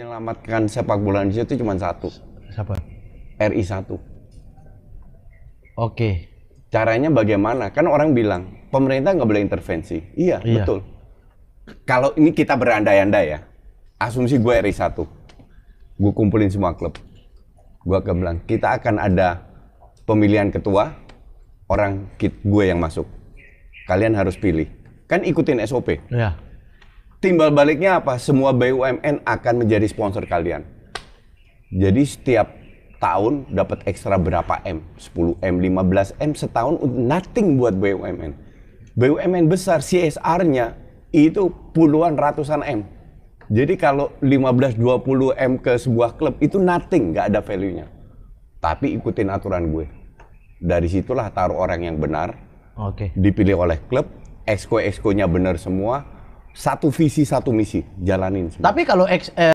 menyelamatkan sepak bola Indonesia itu cuma satu. Siapa? RI satu. Oke. Caranya bagaimana? Kan orang bilang pemerintah nggak boleh intervensi. Iya, iya. betul. Kalau ini kita berandai-andai ya. Asumsi gue RI satu. Gue kumpulin semua klub. Gue akan bilang, kita akan ada pemilihan ketua, orang kit gue yang masuk. Kalian harus pilih. Kan ikutin SOP. Iya timbal baliknya apa? Semua BUMN akan menjadi sponsor kalian. Jadi setiap tahun dapat ekstra berapa M? 10 M, 15 M setahun nothing buat BUMN. BUMN besar CSR-nya itu puluhan ratusan M. Jadi kalau 15 20 M ke sebuah klub itu nothing, nggak ada value-nya. Tapi ikutin aturan gue. Dari situlah taruh orang yang benar. Oke. Okay. Dipilih oleh klub, exco-exco-nya benar semua, satu visi satu misi jalanin. Sebenernya. Tapi kalau eh,